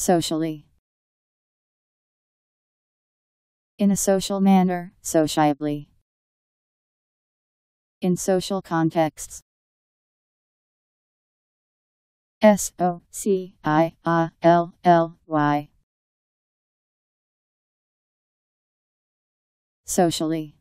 Socially In a social manner, sociably In social contexts S O C I A L L Y Socially